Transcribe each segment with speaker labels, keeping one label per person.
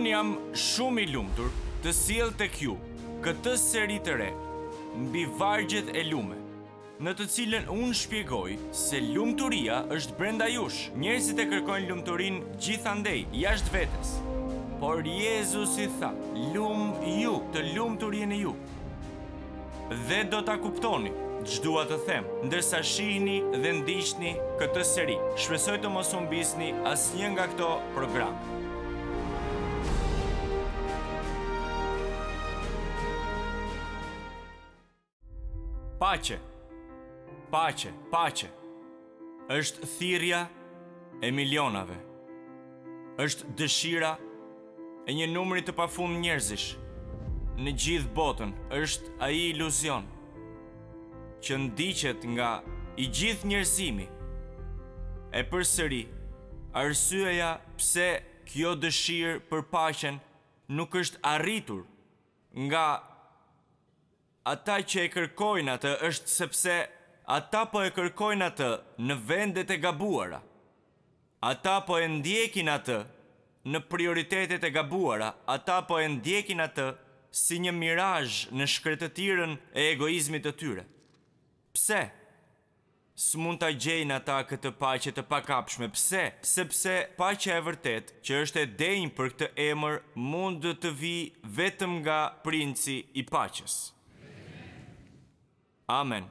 Speaker 1: Unë jam shumë i lumëtur të siel të kju këtë seri të re mbi vargjet e lume, në të cilën unë shpjegoj se lumëturia është brenda jush. Njerëzit e kërkojnë lumëturin gjithandej, jashtë vetës. Por Jezus i tha, lumë ju, të lumëturin e ju. Dhe do të kuptoni, gjdua të them, ndërsa shihni dhe ndishni këtë seri. Shpesoj të mos unë bisni as njën nga këto programë. Pace. Pace, pace. Ësht thirrja e milionave. Ësht dëshira e një numri të pafund njerëzish. Në gjithë botën është ai iluzion që ndiqet nga i gjithë njerëzimi. E përsëri, arsyeja pse kjo dëshirë për paqen nuk është arritur nga ata që e kërkojnë atë është sepse ata po e kërkojnë atë në vendet e gabuara. Ata po e ndjekin atë në prioritetet e gabuara, ata po e ndjekin atë si një mirazh në shkretëtirën e egoizmit të tyre. Pse? Së mund të gjejnë ata këtë pache të pakapshme, pse? Sepse pache e vërtet që është e denjë për këtë emër mund dhe të vi vetëm nga princi i paches. Amen.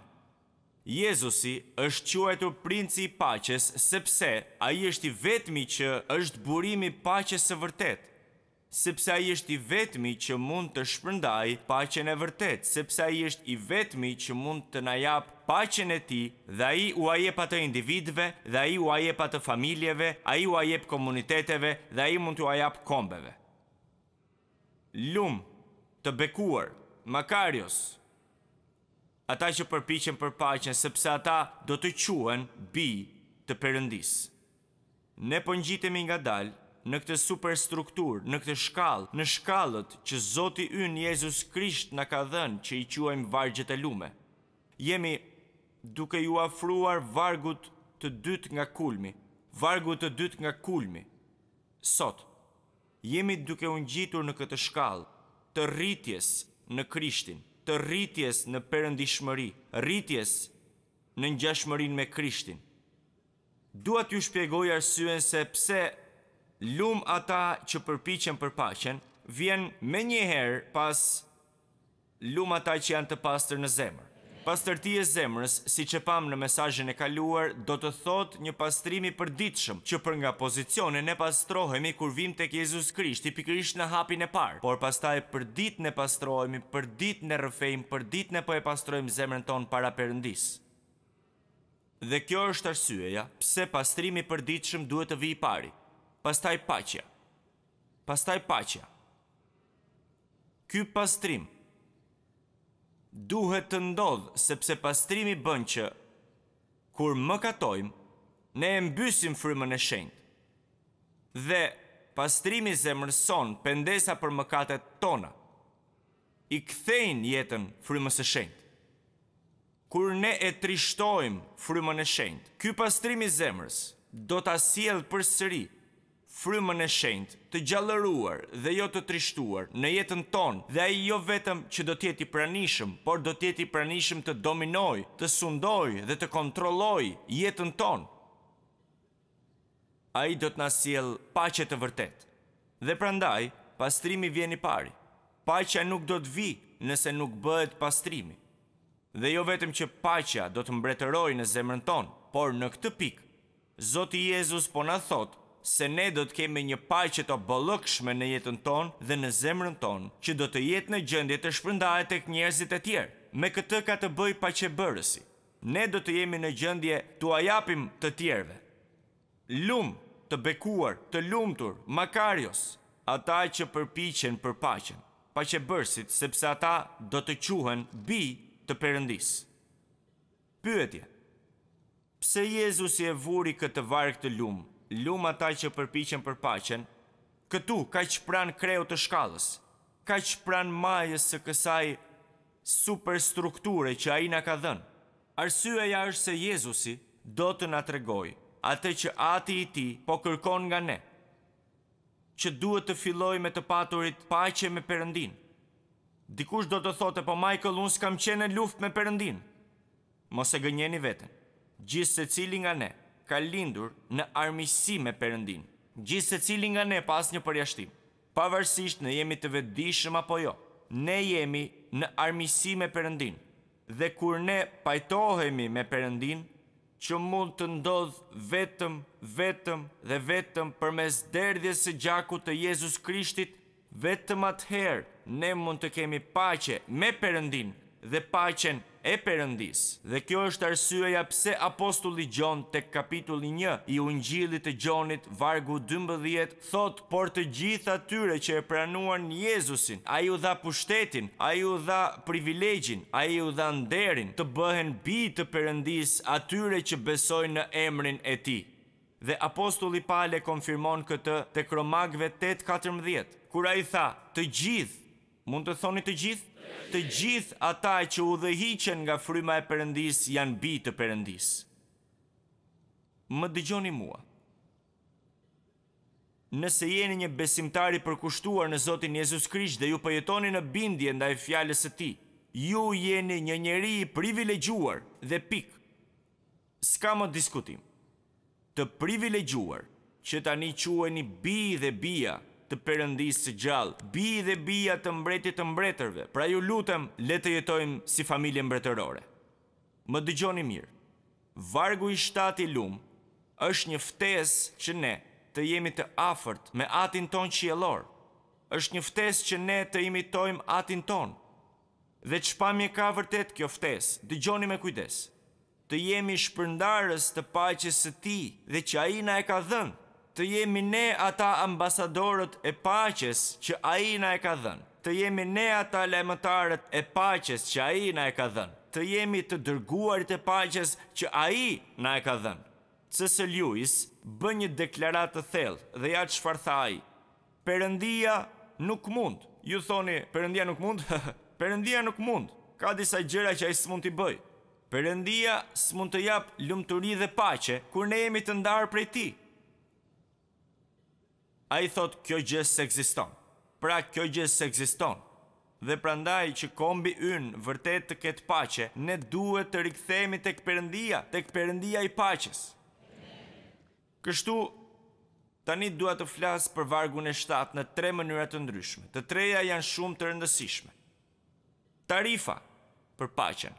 Speaker 1: Jezusi është quajtur princi i paches, sepse a i është i vetmi që është burimi paches së vërtet, sepse a i është i vetmi që mund të shpërndaj pachen e vërtet, sepse a i është i vetmi që mund të najap pachen e ti, dhe a i u a jep atë individve, dhe a i u a jep atë familjeve, a i u a jep komuniteteve, dhe a i mund të a kombeve. Lum, të bekuar, makarios, ata që përpichen për paqen sepse ata do të quen bi të përëndis. Ne po nga dalë në këtë superstruktur, në këtë shkallë, në shkallët që Zoti Yn Jezus Krisht na ka dhenë që i quajmë vargjet e lume. Jemi duke ju afruar vargut të dytë nga kulmi, vargut të dytë nga kulmi. Sot, jemi duke unë gjitur në këtë shkallë të rritjes në Krishtin të rritjes në përëndishmëri, rritjes në njashmërin me krishtin. Dua t'ju shpjegoj arsyen se pse lumë ata që përpichen për pachen vjen me njëherë pas lumë ata që janë të pastër në zemër. Pastërti e zemrës, si që pam në mesajën e kaluar, do të thot një pastrimi për ditëshëm, që për nga pozicione ne pastrohemi kur vim të kjezus krisht i pikrish në hapin e parë, por pastaj për ditë ne pastrohemi, për ditë ne rëfejmë, për ditë ne po e pastrojmë zemrën tonë para përëndis. Dhe kjo është arsyeja, pse pastrimi për ditëshëm duhet të vi i pari. Pastaj pacja. Pastaj pacja. Ky pastrim, duhet të ndodhë sepse pastrimi bën që, kur më katojmë, ne e mbysim frymën e shenjtë. Dhe pastrimi zemërson pendesa për mëkatet tona, i kthejnë jetën frymës e shenjtë. Kur ne e trishtojmë frymën e shenjtë, ky pastrim i zemrës do ta sjellë përsëri frymën e shenjtë, të gjallëruar dhe jo të trishtuar në jetën tonë dhe ai jo vetëm që do të jetë i pranishëm, por do të jetë i pranishëm të dominojë, të sundojë dhe të kontrollojë jetën tonë. Ai do të na sjell paqe të vërtetë. Dhe prandaj, pastrimi vjen i pari. Paqja nuk do të vijë nëse nuk bëhet pastrimi. Dhe jo vetëm që paqja do të mbretërojë në zemrën tonë, por në këtë pikë Zoti Jezus po na thotë, se ne do të kemi një paqe të bollëkshme në jetën tonë dhe në zemrën tonë, që do të jetë në gjendje të shpërndahet tek njerëzit e tjerë. Me këtë ka të bëj paqebërësi. Ne do të jemi në gjendje t'u ajapim të tjerëve. Lum, të bekuar, të lumtur, makarios, ata që përpiqen për paqen, paqebërësit sepse ata do të quhen bi të Perëndis. Pyetje. Pse Jezusi e vuri këtë varg të lumë, lumë ata që përpichen për pachen, këtu ka që pran kreut të shkallës, ka që pran majës së kësaj superstrukture që a i nga ka dhenë. Arsyeja është se Jezusi do të nga tregoj atë që ati i ti po kërkon nga ne, që duhet të filloj me të paturit pache me përëndin. Dikush do të thote, po Michael, unë s'kam qene luft me përëndin. Mos e gënjeni vetën, gjithë se cili nga ne, ka lindur në armisi me përëndin, gjithë cili nga ne pas një përjashtim. Pavarësisht në jemi të vedishëm apo jo, ne jemi në armisi me përëndin, dhe kur ne pajtohemi me përëndin, që mund të ndodh vetëm, vetëm dhe vetëm për mes derdhje se gjaku të Jezus Krishtit, vetëm atëherë ne mund të kemi paqe me përëndin dhe paqen e perëndis. Dhe kjo është arsyeja pse apostulli Gjon të kapitulli 1 i ungjilit të Gjonit vargu 12 thot por të gjitha tyre që e pranuan Jezusin, a ju dha pushtetin, a ju dha privilegjin, a ju dha nderin të bëhen bi të perëndis atyre që besojnë në emrin e ti. Dhe apostulli Pale konfirmon këtë të kromagve 8.14, kura i tha të gjithë, mund të thoni të gjithë? të gjithë ata që u dhehiqen nga fryma e Perëndis janë bi të Perëndis. Më dëgjoni mua. Nëse jeni një besimtar i përkushtuar në Zotin Jezus Krisht dhe ju po jetoni në bindje ndaj fjalës së Tij, ju jeni një njerëz i privilegjuar dhe pik. S'ka më diskutim. Të privilegjuar që tani quheni bi dhe bia të perëndisë së gjallë, bi dhe bia të mbretit të mbretërve. Pra ju lutem, le të jetojmë si familje mbretërore. Më dëgjoni mirë. Vargu i shtati lum është një ftesë që ne të jemi të afërt me atin ton qiellor. Është një ftesë që ne të imitojmë atin ton. Dhe çpa më ka vërtet kjo ftesë? Dëgjoni me kujdes. Të jemi shpërndarës të paqes së ti dhe që aina e ka dhenë të jemi ne ata ambasadorët e paqes që a i na e ka dhenë, të jemi ne ata lemëtarët e paqes që a i na e ka dhenë, të jemi të dërguarit e paqes që a i na e ka dhenë. Cësë Ljuis bë një deklarat të thellë dhe ja a i. Perëndia nuk mund. Ju thoni, perëndia nuk mund? perëndia nuk mund. Ka disa gjëra që ai s'mund t'i bëj. Perëndia s'mund të jap lumturi dhe paqe kur ne jemi të ndarë prej tij. A i thot kjo gjësë se këziston. Pra kjo gjësë se këziston. Dhe prandaj që kombi ynë vërtet të ketë pache, ne duhet të rikëthemi të këpërëndia, të këpërëndia i paches. Kështu, tani duhet të flasë për vargun e shtatë në tre mënyrat të ndryshme. Të treja janë shumë të rëndësishme. Tarifa për pachen.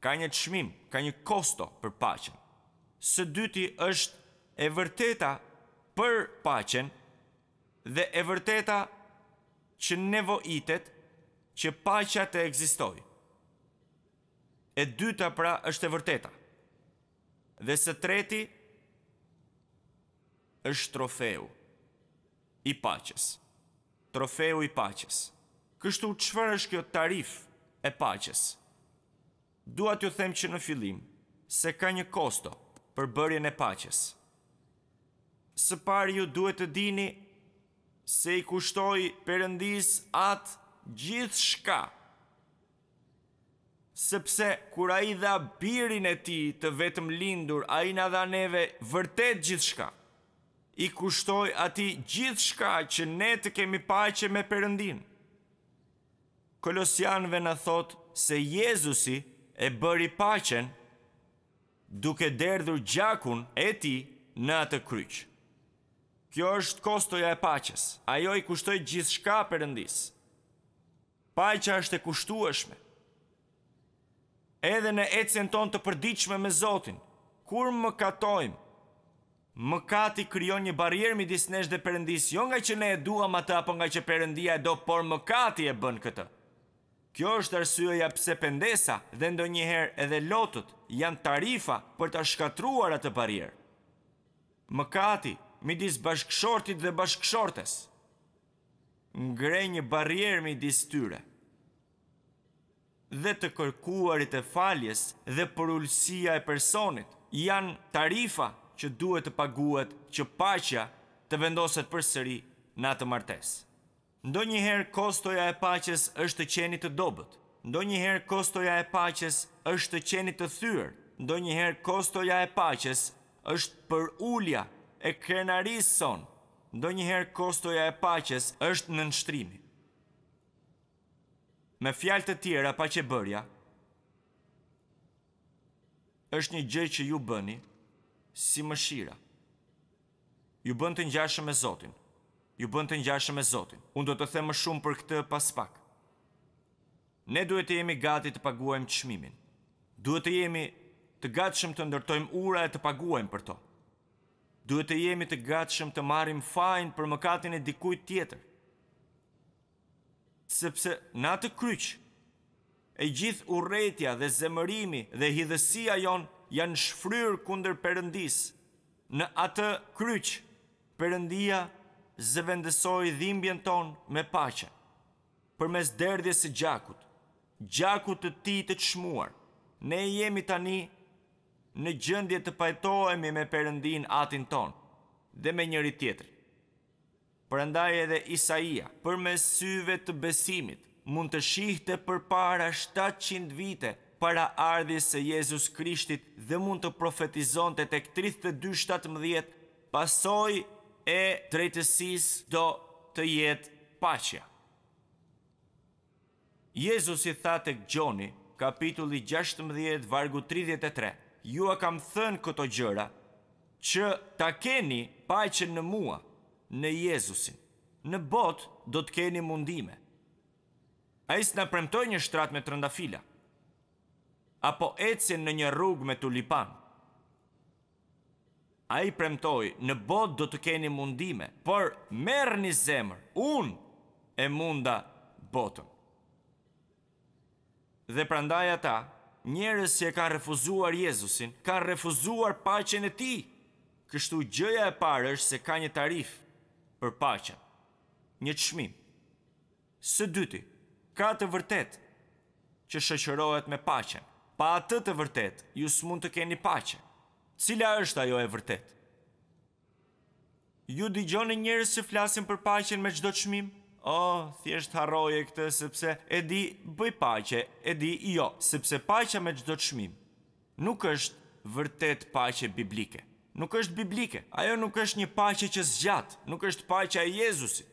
Speaker 1: Ka një të shmim, ka një kosto për pachen. Së dyti është e vërteta për pacjen dhe e vërteta që nevojitet që pacja të egzistoj. E dyta pra është e vërteta. Dhe së treti është trofeu i pacjes. Trofeu i pacjes. Kështu çfarë është kjo tarif e pacjes? Dua të ju them që në fillim se ka një kosto për bërjen e pacjes. Së pari ju duhet të dini se i kushtoi Perëndis atë gjithçka. Sepse kur ai dha birin e tij të vetëm lindur, ai na dha neve vërtet gjithçka. I kushtoi atij gjithçka që ne të kemi paqe me Perëndin. Kolosianëve na thot se Jezusi e bëri paqen duke derdhur gjakun e tij në atë kryqë. Kjo është kostoja e paqes. Ajo i kushtoj gjithë shka përëndis. Pacha është e kushtueshme. Edhe në ecen ton të përdiqme me Zotin, kur më katojmë, më kati kryon një barjer mi disnesh dhe përëndis, jo nga që ne e duham atë apo nga që përëndia e do, por më kati e bën këtë. Kjo është arsyeja pse pendesa dhe ndonjëherë edhe lotët janë tarifa për të shkatruar atë Më Mëkati midis bashkëshortit dhe bashkëshortes. Ngrej një barrier midis tyre. Dhe të kërkuarit e faljes dhe përullësia e personit janë tarifa që duhet të paguat që paqja të vendoset përsëri në atë martesë. Ndonjëherë kostoja e paqes është të qeni të dobët. Ndonjëherë kostoja e paqes është të qeni të thyrë. Ndonjëherë kostoja e paqes është për ulja e krenarisë son, ndo njëherë kostoja e paches është në nështrimi. Me fjalë të tjera pa që bërja, është një gjë që ju bëni si mëshira. Ju bënë të njashëm e Zotin. Ju bënë të njashëm e Zotin. Unë do të themë më shumë për këtë pas pak. Ne duhet të jemi gati të paguajmë qmimin. Duhet të jemi të gatshëm të ndërtojmë ura e të paguajmë për to duhet të jemi të gatshëm të marrim fajin për mëkatin e dikujt tjetër. Sepse në atë kryq e gjithë urrëtia dhe zemërimi dhe hidhësia jon janë shfryrë kunder përëndis, në atë kryq, përëndia zëvendësoj dhimbjen ton me pache. për mes derdhjes e gjakut, gjakut të ti të të shmuar, ne jemi tani në gjëndje të pajtoemi me përëndin atin ton dhe me njëri tjetër. Përëndaj edhe Isaia, për me syve të besimit, mund të shihte për para 700 vite para ardhjes së Jezus Krishtit dhe mund të profetizon të tek 32-17 pasoj e drejtësis do të jetë pacha. Jezus i tha të gjoni, kapitulli 16, vargu 33, ju e kam thënë këto gjëra, që ta keni paqen në mua, në Jezusin. Në botë do të keni mundime. A isë në premtoj një shtrat me të rëndafila, apo ecin në një rrug me tulipan. A i premtoj, në botë do të keni mundime, por merë një zemër, unë e munda botën. Dhe prandaj ata, njerës që e ka refuzuar Jezusin, ka refuzuar pachen e ti. Kështu gjëja e parë është se ka një tarif për pachen, një të shmim. Së dyti, ka të vërtet që shëqërohet me pachen. Pa atë të vërtet, ju s'mund të keni pache. Cila është ajo e vërtet? Ju digjoni njerës që flasin për pachen me qdo të shmimë? O, oh, thjesht harroje këtë sepse e di bëj paqe, e di jo, sepse paqja me çdo çmim nuk është vërtet paqe biblike. Nuk është biblike. Ajo nuk është një paqe që zgjat, nuk është paqja e Jezusit.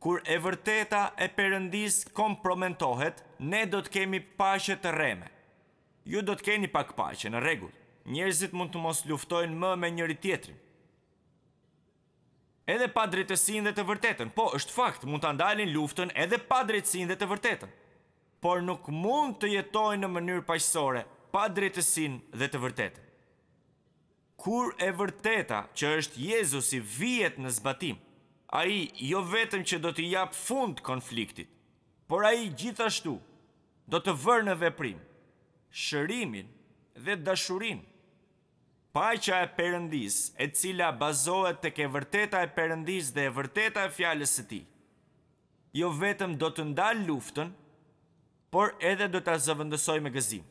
Speaker 1: Kur e vërteta e Perëndis kompromentohet, ne do të kemi paqe të rreme. Ju do të keni pak paqe në rregull. Njerëzit mund të mos luftojnë më me njëri tjetrin edhe pa drejtësinë dhe të vërtetën. Po, është fakt, mund ta ndalin luftën edhe pa drejtësinë dhe të vërtetën. Por nuk mund të jetojnë në mënyrë paqësore pa drejtësinë dhe të vërtetën. Kur e vërteta që është Jezusi vihet në zbatim, ai jo vetëm që do të jap fund konfliktit, por ai gjithashtu do të vërë në veprim shërimin dhe dashurinë Paqja e Perëndis, e cila bazohet tek e vërteta e Perëndis dhe e vërteta e fjalës së Tij. Jo vetëm do të ndal luftën, por edhe do ta zëvendësoj me gëzim.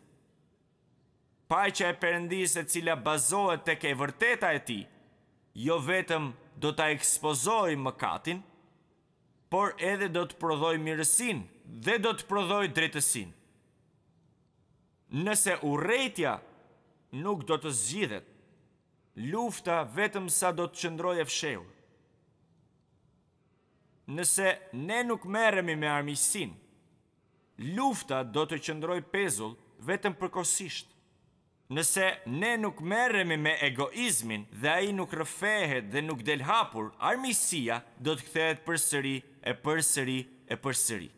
Speaker 1: Paqja e Perëndis, e cila bazohet tek e vërteta e Tij, jo vetëm do ta ekspozoj mëkatin, por edhe do të prodhoj mirësinë dhe do të prodhoj drejtësinë. Nëse urrejtja nuk do të zgjidhet, lufta vetëm sa do të qëndroj e fshehur. Nëse ne nuk meremi me armisin, lufta do të qëndroj pezull vetëm përkosisht. Nëse ne nuk meremi me egoizmin dhe a i nuk rëfehet dhe nuk del hapur, armisia do të kthehet përsëri e përsëri e përsëri.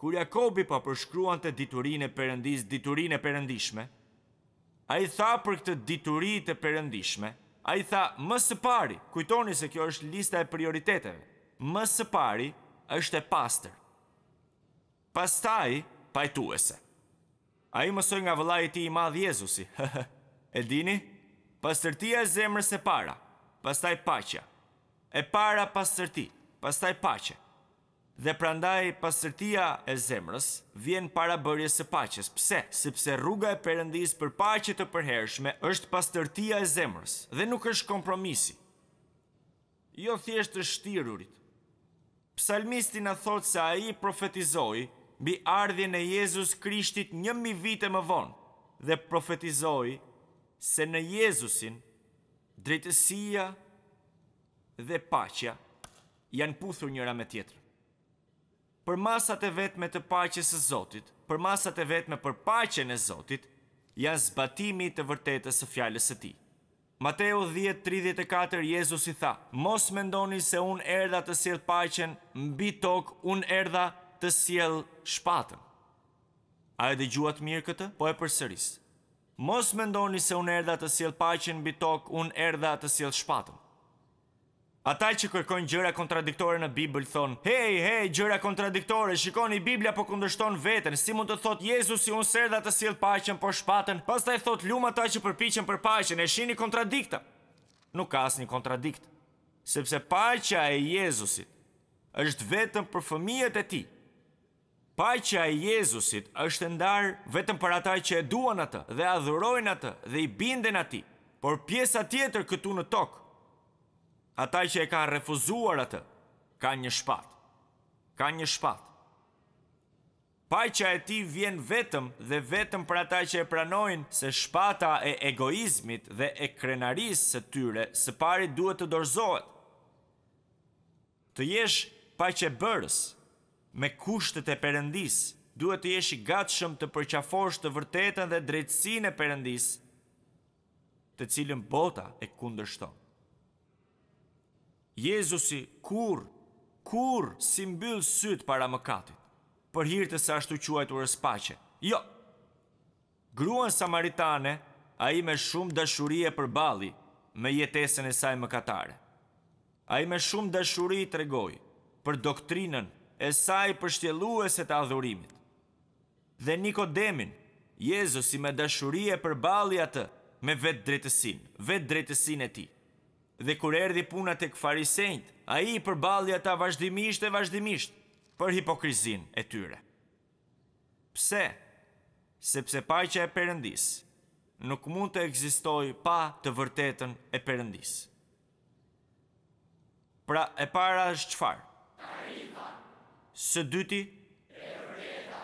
Speaker 1: Kur Jakobi pa përshkruan të diturin e përëndis, diturin e përëndishme, A i tha për këtë diturit e përëndishme, a i tha më së pari, kujtoni se kjo është lista e prioriteteve, më së pari është e pastër. Pastaj, pajtuese. A i mësoj nga vëllaj ti i madh Jezusi. e dini, pastërtia e zemrës e para, pastaj pacha. E para pastërti, pastaj pacha dhe prandaj pasërtia e zemrës vjen para bërjes e paches. Pse? Sepse rruga e përëndis për pache të përhershme është pasërtia e zemrës dhe nuk është kompromisi. Jo thjeshtë të shtirurit. Psalmisti në thotë se a i profetizoi bi ardhje në Jezus Krishtit njëmi vite më vonë dhe profetizoi se në Jezusin drejtësia dhe paqja janë puthur njëra me tjetërë për masat e vetme të paqes e Zotit, për masat e vetme për paqen e Zotit, ja zbatimi të vërtetës së fjallës e ti. Mateo 10.34, Jezus i tha, mos mendoni se unë erda të siel paqen, mbi tokë unë erda të siel shpatën. A e dhe gjuat mirë këtë, po e përsëris. Mos mendoni se unë erda të siel paqen, mbi tokë unë erda të siel shpatën. Ata që kërkojnë gjëra kontradiktore në Bibël thonë, "Hey, hey, gjëra kontradiktore, shikoni Bibla po kundërshton veten. Si mund të thotë Jezusi unë serdha të sill paqen por shpatën? Pastaj thotë lum ata që përpiqen për paqen, e shihni kontradikta." Nuk ka asnjë kontradikt, sepse paqja e Jezusit është vetëm për fëmijët e tij. Paqja e Jezusit është ndar vetëm për ata që e duan atë dhe adhurojnë atë dhe i binden atij. Por pjesa tjetër këtu në tokë ata që e ka refuzuar atë, ka një shpat, ka një shpat. Paj që e ti vjen vetëm dhe vetëm për ata që e pranojnë se shpata e egoizmit dhe e krenarisë së tyre, së pari duhet të dorzohet. Të jesh paj që e bërës me kushtet e përëndis, duhet të jesh i gatshëm të përqafosh të vërtetën dhe drejtsin e përëndis të cilën bota e kundër shtonë. Jezusi kur, kur si mbyll sytë para mëkatit, për hirë të sa ashtu të u Jo, gruan samaritane, a i me shumë dashurie për bali me jetesën e saj mëkatare. A i me shumë dashuri të regoj për doktrinën e saj për shtjeluese të adhurimit. Dhe Nikodemin, Jezusi me dashurie për bali atë me vetë drejtësin, vetë drejtësin e ti dhe kur erdi puna të këfarisejnët, a i përbalja ta vazhdimisht e vazhdimisht për hipokrizin e tyre. Pse? Sepse pa që e përëndis, nuk mund të egzistoj pa të vërtetën e përëndis. Pra e para është qëfar? Arifa. Së dyti? Eureta.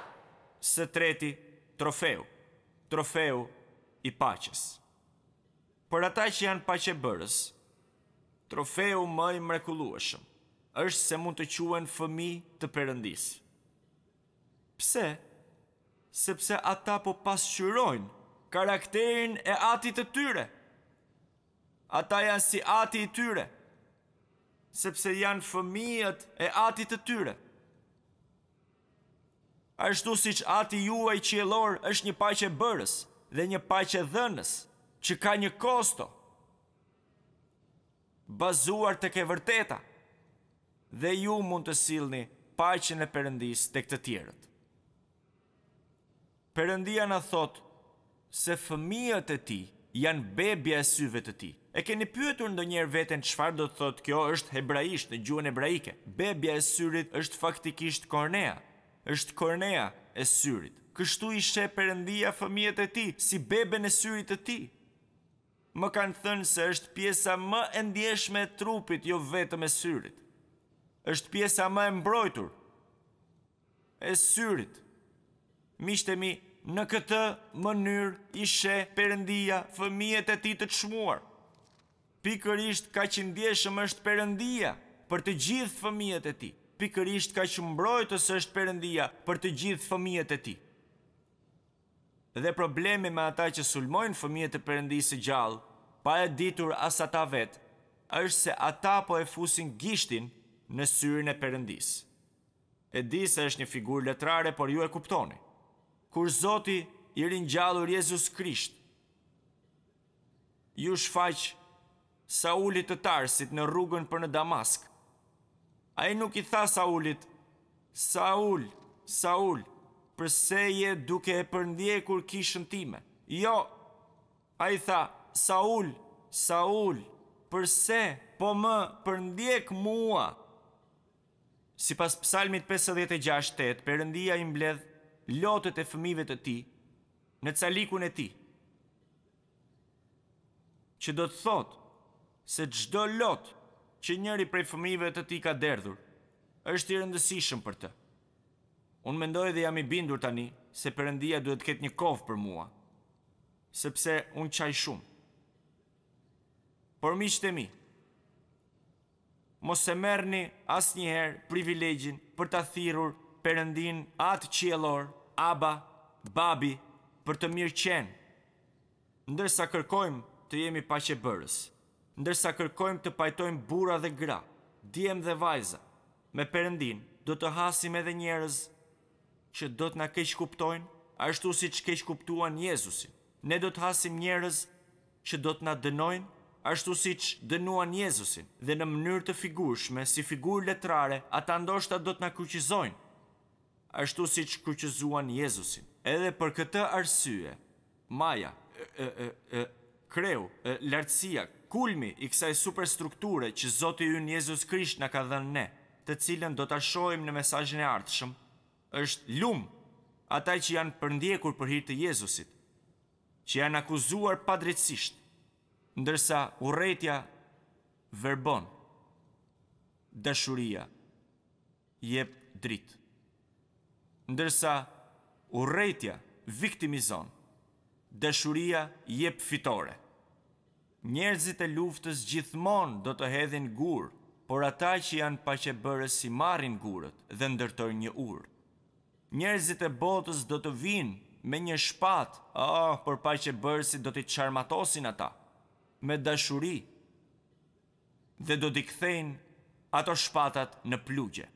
Speaker 1: Së treti? Trofeu. Trofeu i paqes. Por ata që janë paqe bërës, trofeu më i mrekullueshëm është se mund të quhen fëmijë të Perëndis. Pse? Sepse ata po pasqyrojnë karakterin e Atit të tyre. Ata janë si Ati i tyre, sepse janë fëmijët e Atit të tyre. Ashtu siç Ati juaj qiellor është një paqe bërës dhe një paqe dhënës, që ka një kosto bazuar të ke vërteta, dhe ju mund të silni paqen e përëndis të këtë tjerët. Përëndia në thot se fëmijët e ti janë bebja e syve të ti. E keni pyetur ndo njerë veten qëfar do të thot kjo është hebraisht në gjuën hebraike. Bebja e syrit është faktikisht kornea, është kornea e syrit. Kështu i shë përëndia fëmijët e ti, si beben e syrit e ti më kanë thënë se është pjesa më e ndjeshme e trupit, jo vetëm e syrit. Është pjesa më e mbrojtur e syrit. Mishtemi, mi, në këtë mënyrë i sheh Perëndia fëmijët e tij të çmuar. Pikërisht ka që ndjeshëm është përëndia për të gjithë fëmijet e ti. Pikërisht ka që mbrojtës është përëndia për të gjithë fëmijet e ti dhe probleme me ata që sulmojnë fëmijët e Perëndisë së gjallë, pa e ditur as ata vet, është se ata po e fusin gishtin në syrin e Perëndisë. E di se është një figurë letrare, por ju e kuptoni. Kur Zoti i ringjallur Jezus Krisht ju shfaq Saulit të Tarsit në rrugën për në Damask, a i nuk i tha Saulit, Saul, Saul, Saul, përse je duke e përndjekur kishën time. Jo, a i tha, Saul, Saul, përse po më përndjek mua? Si pas psalmit 56.8, përëndia i mbledh lotët e fëmive të ti në calikun e ti. Që do të thot se gjdo lotë që njëri prej fëmive të ti ka derdhur, është i rëndësishëm për të. Unë mendoj dhe jam i bindur tani se përëndia duhet ketë një kovë për mua, sepse unë qaj shumë. Por mi qëtë mi, mos e mërni asë njëherë privilegjin për të thirur përëndin atë qjelor, aba, babi, për të mirë qenë, ndërsa kërkojmë të jemi pache bërës, ndërsa kërkojmë të pajtojmë bura dhe gra, djem dhe vajza, me përëndin do të hasim edhe njerëz, që do të na keq kuptojnë, ashtu siç keq kuptuan Jezusin. Ne do të hasim njerëz që do të na dënojnë, ashtu siç dënuan Jezusin, dhe në mënyrë të figurshme, si figurë letrare, ata ndoshta do të na kuqizojnë, ashtu siç kuqizuan Jezusin. Edhe për këtë arsye, Maja, e, e, e, kreu, e, lartësia, kulmi i kësaj superstrukture që Zoti ynë Jezus Krisht na ka dhënë ne, të cilën do ta shohim në mesazhin e ardhshëm, është lum ata që janë përndjekur për hir të Jezusit, që janë akuzuar padrejtisht, ndërsa urrëtia verbon. Dashuria jep dritë. Ndërsa urrëtia viktimizon. Dashuria jep fitore. Njerëzit e luftës gjithmonë do të hedhin gur, por ata që janë paqebërës si marrin gurët dhe ndërtojnë një urë njerëzit e botës do të vinë me një shpat, oh, ah, për pa që bërësit do të qarmatosin ata, me dashuri, dhe do t'i kthejnë ato shpatat në plugje.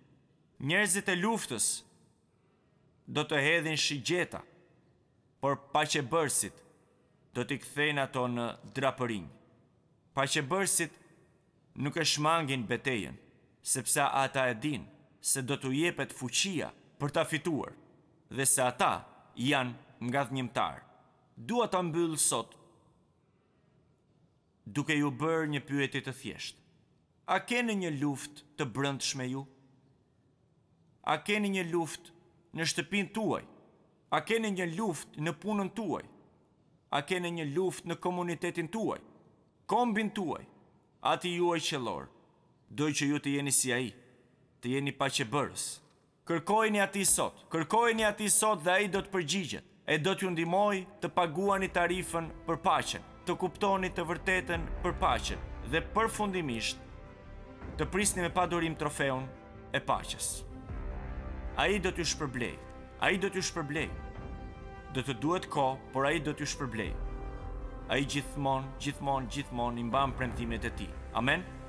Speaker 1: Njerëzit e luftës do të hedhin shigjeta, por pa që bërësit do t'i kthejnë ato në draperin. Pa që bërësit nuk e shmangin betejen, sepse ata e dinë se do t'u jepet fuqia, për ta fituar dhe se ata janë nga dhënjtar. Dua ta mbyll sot duke ju bërë një pyetje të thjesht. A keni një luftë të brëndshme ju? A keni një luftë në shtëpinë tuaj? A keni një luftë në punën tuaj? A keni një luftë në komunitetin tuaj? Kombin tuaj? Ati juaj qëllor, dojë që ju të jeni si a i, të jeni pa që bërës. Kërkojni ati sot, kërkojni ati sot dhe ai do të përgjigjet, e do t'ju jundimoj të paguani tarifën për pachen, të kuptoni të vërtetën për pachen, dhe përfundimisht të prisni me padurim trofeun e pachës. Ai do t'ju shpërblej, ai do t'ju shpërblej, do të duhet ko, por ai do t'ju shpërblej. Ai gjithmon, gjithmon, gjithmon i mban premtimet e ti. Amen?